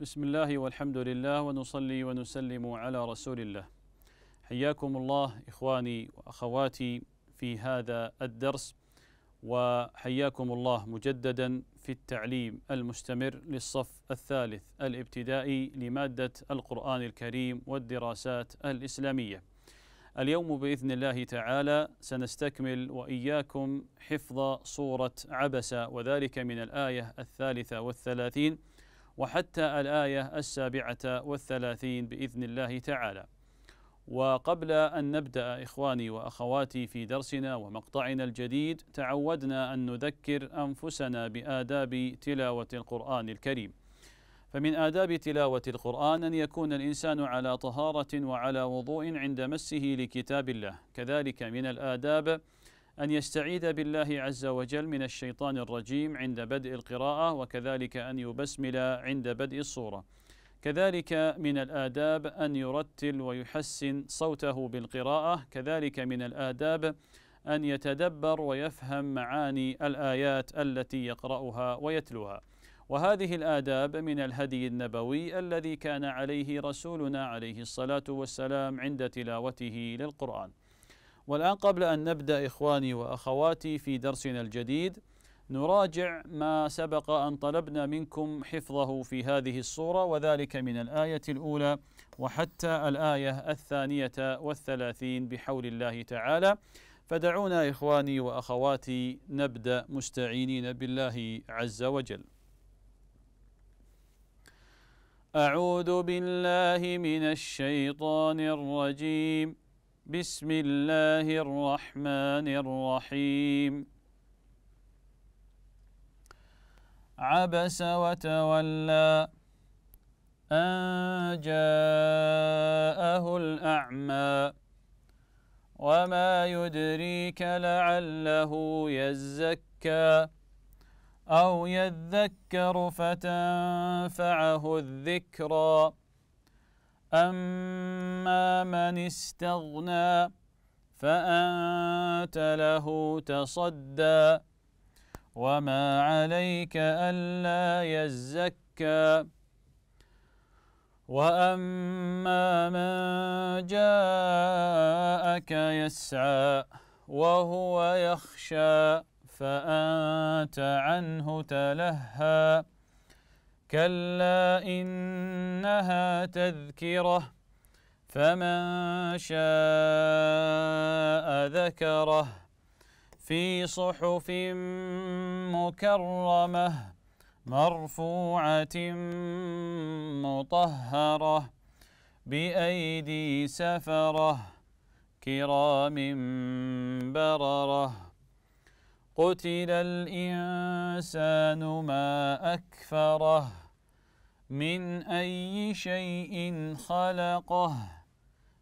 بسم الله والحمد لله ونصلي ونسلم على رسول الله حياكم الله اخواني واخواتي في هذا الدرس وحياكم الله مجددا في التعليم المستمر للصف الثالث الابتدائي لماده القران الكريم والدراسات الاسلاميه اليوم باذن الله تعالى سنستكمل واياكم حفظ سوره عبسة وذلك من الايه الثالثه والثلاثين وحتى الآية السابعة والثلاثين بإذن الله تعالى وقبل أن نبدأ إخواني وأخواتي في درسنا ومقطعنا الجديد تعودنا أن نذكر أنفسنا بآداب تلاوة القرآن الكريم فمن آداب تلاوة القرآن أن يكون الإنسان على طهارة وعلى وضوء عند مسه لكتاب الله كذلك من الآداب أن يستعيذ بالله عز وجل من الشيطان الرجيم عند بدء القراءة وكذلك أن يبسمل عند بدء الصورة كذلك من الآداب أن يرتل ويحسن صوته بالقراءة كذلك من الآداب أن يتدبر ويفهم معاني الآيات التي يقرأها ويتلوها وهذه الآداب من الهدي النبوي الذي كان عليه رسولنا عليه الصلاة والسلام عند تلاوته للقرآن والآن قبل أن نبدأ إخواني وأخواتي في درسنا الجديد نراجع ما سبق أن طلبنا منكم حفظه في هذه الصورة وذلك من الآية الأولى وحتى الآية الثانية والثلاثين بحول الله تعالى فدعونا إخواني وأخواتي نبدأ مستعينين بالله عز وجل أعوذ بالله من الشيطان الرجيم بسم الله الرحمن الرحيم عبس وتولى أن جاءه الأعمى وما يدريك لعله يزكى أو يذكر فتنفعه الذكرى أما أما من استغنى فأنت له تصدى وما عليك ألا يزكى وأما من جاءك يسعى وهو يخشى فأنت عنه تلهى كلا إنها تذكره فمن شاء ذكره في صحف مكرمه مرفوعه مطهره بايدي سفره كرام برره قتل الانسان ما اكفره من اي شيء خلقه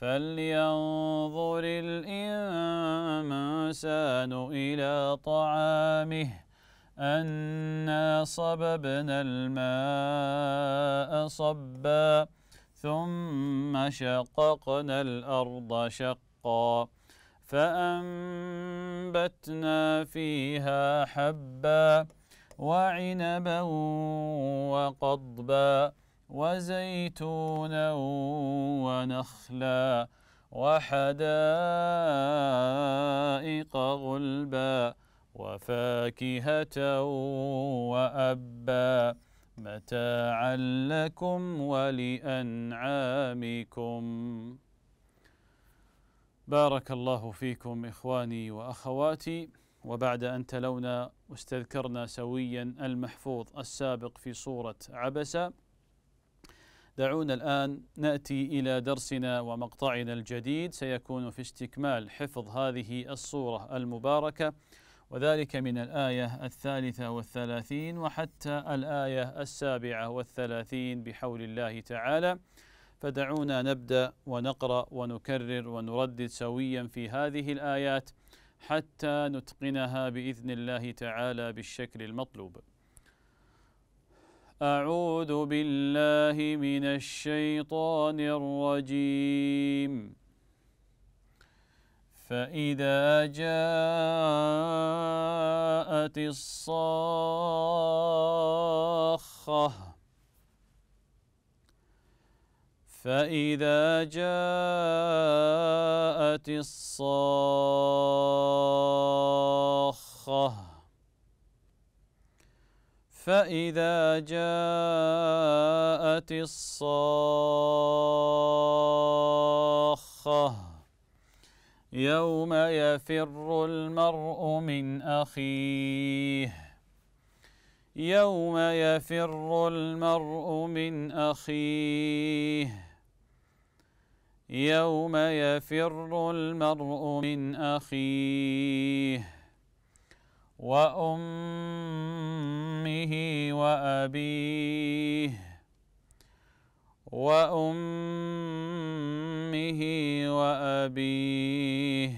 فلينظر الإنسان إلى طعامه أنا صببنا الماء صبا ثم شققنا الأرض شقا فأنبتنا فيها حبا وعنبا وقضبا وزيتونا ونخلا وحدائق غلبا وفاكهة وأبا متاعا لكم ولأنعامكم بارك الله فيكم إخواني وأخواتي وبعد أن تلونا واستذكرنا سويا المحفوظ السابق في صورة عبسة دعونا الآن نأتي إلى درسنا ومقطعنا الجديد سيكون في استكمال حفظ هذه الصورة المباركة وذلك من الآية الثالثة والثلاثين وحتى الآية السابعة والثلاثين بحول الله تعالى فدعونا نبدأ ونقرأ ونكرر ونردد سويا في هذه الآيات حتى نتقنها بإذن الله تعالى بالشكل المطلوب أعوذ بالله من الشيطان الرجيم فإذا جاءت الصاخة فإذا جاءت الصاخة فإذا جاءت الصاخة يوم يفر المرء من أخيه يوم يفر المرء من أخيه يوم يفر المرء من أخيه وأمه وأبيه وأمه وأبيه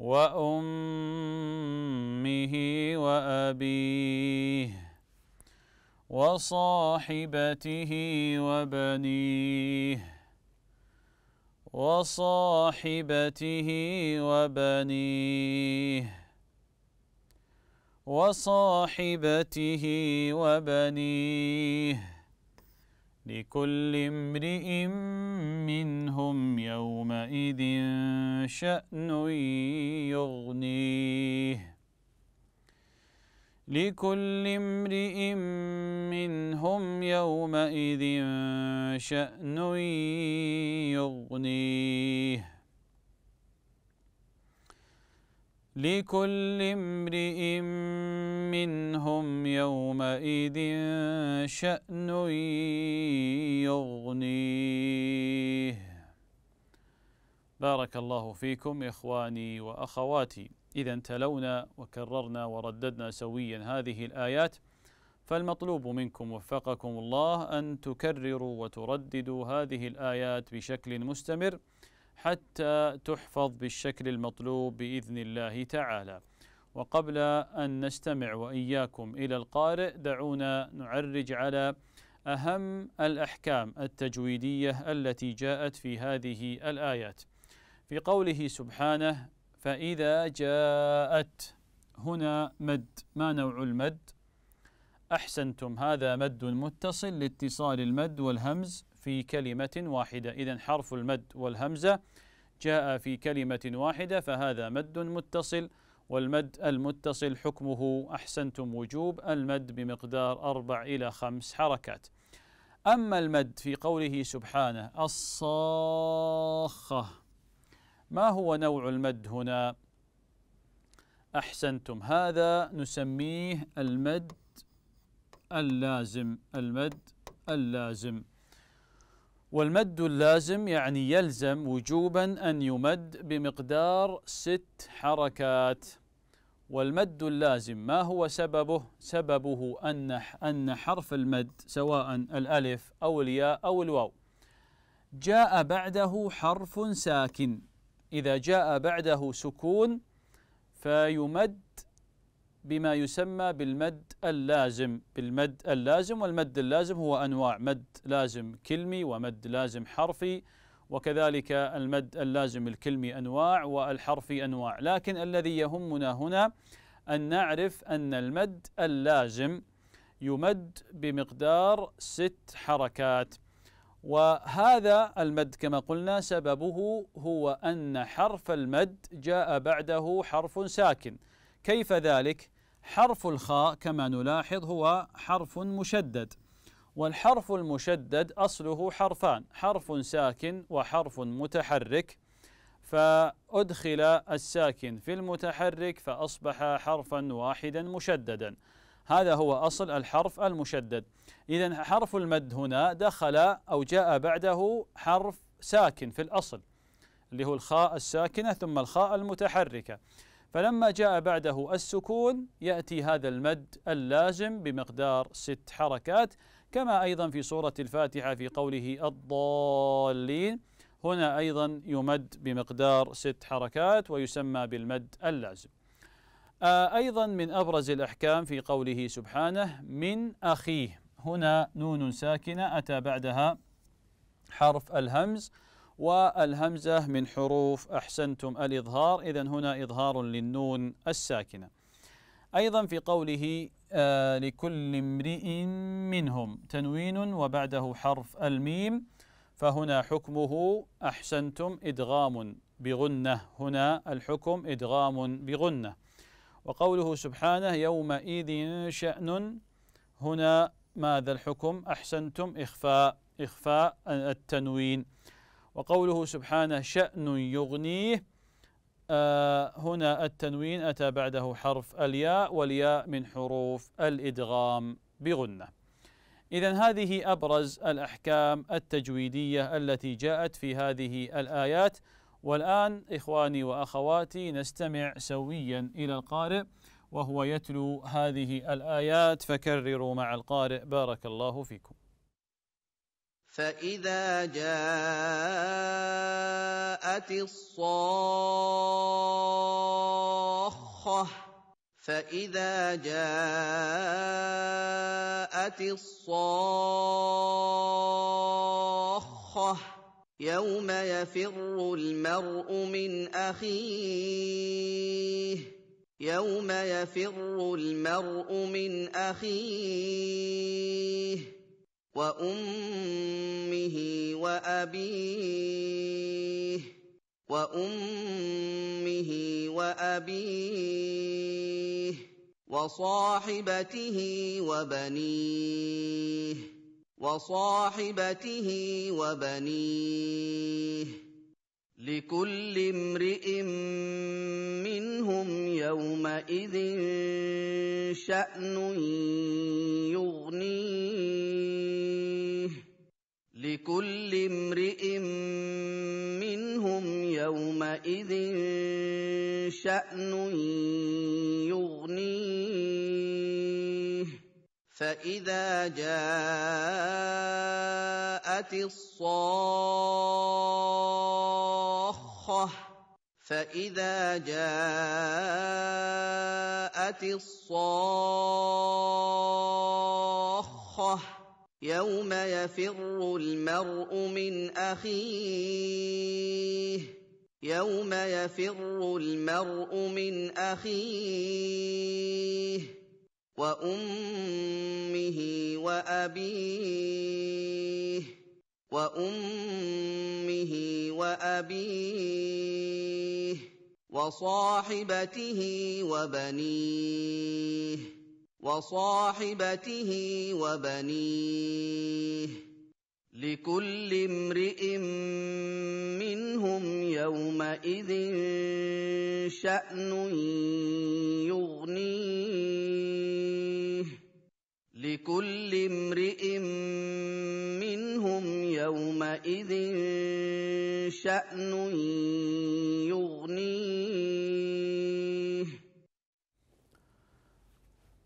وأمه وأبيه وصاحبته وبنيه وصاحبته وبنيه وصاحبته وبنيه لكل امرئ منهم يومئذ شأن يغنيه لكل امرئ منهم يومئذ شأن يغنيه لكل امرئ منهم يومئذ شأن يغنيه بارك الله فيكم إخواني وأخواتي إذا تلونا وكررنا ورددنا سويا هذه الآيات فالمطلوب منكم وفقكم الله أن تكرروا وترددوا هذه الآيات بشكل مستمر حتى تحفظ بالشكل المطلوب باذن الله تعالى. وقبل ان نستمع واياكم الى القارئ دعونا نعرج على اهم الاحكام التجويديه التي جاءت في هذه الايات. في قوله سبحانه: فاذا جاءت هنا مد، ما نوع المد؟ احسنتم هذا مد متصل لاتصال المد والهمز في كلمة واحدة إذا حرف المد والهمزة جاء في كلمة واحدة فهذا مد متصل والمد المتصل حكمه أحسنتم وجوب المد بمقدار أربع إلى خمس حركات أما المد في قوله سبحانه الصاخة ما هو نوع المد هنا؟ أحسنتم هذا نسميه المد اللازم المد اللازم والمد اللازم يعني يلزم وجوبا أن يمد بمقدار ست حركات والمد اللازم ما هو سببه؟ سببه أن أن حرف المد سواء الألف أو الياء أو الواو جاء بعده حرف ساكن إذا جاء بعده سكون فيمد بما يسمى بالمد اللازم بالمد اللازم والمد اللازم هو أنواع مد لازم كلمي ومد لازم حرفي وكذلك المد اللازم الكلمي أنواع والحرفي أنواع لكن الذي يهمنا هنا أن نعرف أن المد اللازم يمد بمقدار ست حركات وهذا المد كما قلنا سببه هو أن حرف المد جاء بعده حرف ساكن كيف ذلك؟ حرف الخاء كما نلاحظ هو حرف مشدد والحرف المشدد أصله حرفان حرف ساكن وحرف متحرك فأدخل الساكن في المتحرك فأصبح حرفا واحدا مشددا هذا هو أصل الحرف المشدد إذا حرف المد هنا دخل أو جاء بعده حرف ساكن في الأصل اللي هو الخاء الساكنة ثم الخاء المتحركة فلما جاء بعده السكون يأتي هذا المد اللازم بمقدار ست حركات كما أيضا في سورة الفاتحة في قوله الضالين هنا أيضا يمد بمقدار ست حركات ويسمى بالمد اللازم آه، أيضا من أبرز الأحكام في قوله سبحانه من أخيه هنا نون ساكنة أتى بعدها حرف الهمز والهمزة من حروف أحسنتم الإظهار إذا هنا إظهار للنون الساكنة أيضا في قوله آه لكل امرئ منهم تنوين وبعده حرف الميم فهنا حكمه أحسنتم إدغام بغنة هنا الحكم إدغام بغنة وقوله سبحانه يومئذ شأن هنا ماذا الحكم أحسنتم إخفاء إخفاء التنوين وقوله سبحانه شأن يغنيه آه، هنا التنوين أتى بعده حرف الياء والياء من حروف الإدغام بغنة إذا هذه أبرز الأحكام التجويدية التي جاءت في هذه الآيات والآن إخواني وأخواتي نستمع سويا إلى القارئ وهو يتلو هذه الآيات فكرروا مع القارئ بارك الله فيكم فإذا جاءت الصاخة فإذا جاءت الصاخة يوم يفر المرء من أخيه يوم يفر المرء من أخيه وأمه وأبيه وأمه وأبيه وصاحبته وبنيه وصاحبته وبنيه لكل امرئ منهم يومئذ شان يغنيه لكل امرئ منهم يومئذ شان يغنيه فاذا جاءت الصاخه فاذا جاءت الصاخه يوم يفر المرء من اخيه يوم يفر المرء من اخيه وأمه وأبيه وأمه وأبيه وصاحبته وبنيه وصاحبته وبنيه لكل امرئ منهم يومئذ شأن يغنيه لكل امرئ منهم يومئذ شأن يغنيه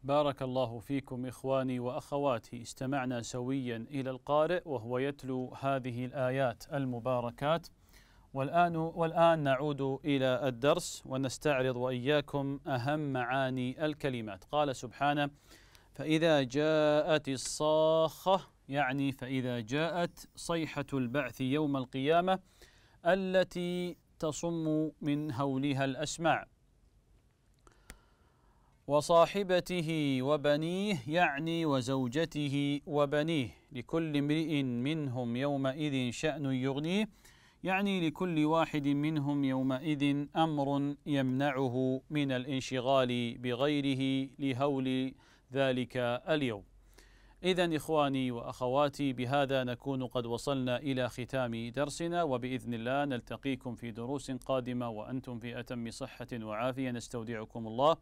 بارك الله فيكم إخواني وأخواتي استمعنا سويا إلى القارئ وهو يتلو هذه الآيات المباركات والآن, والآن نعود إلى الدرس ونستعرض وإياكم أهم معاني الكلمات قال سبحانه فإذا جاءت الصاخة يعني فإذا جاءت صيحة البعث يوم القيامة التي تصم من هولها الأسماع وصاحبته وبنيه يعني وزوجته وبنيه لكل امرئ منهم يومئذ شأن يغنيه يعني لكل واحد منهم يومئذ امر يمنعه من الانشغال بغيره لهول ذلك اليوم إذا إخواني وأخواتي بهذا نكون قد وصلنا إلى ختام درسنا وبإذن الله نلتقيكم في دروس قادمة وأنتم في أتم صحة وعافية نستودعكم الله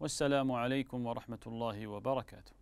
والسلام عليكم ورحمة الله وبركاته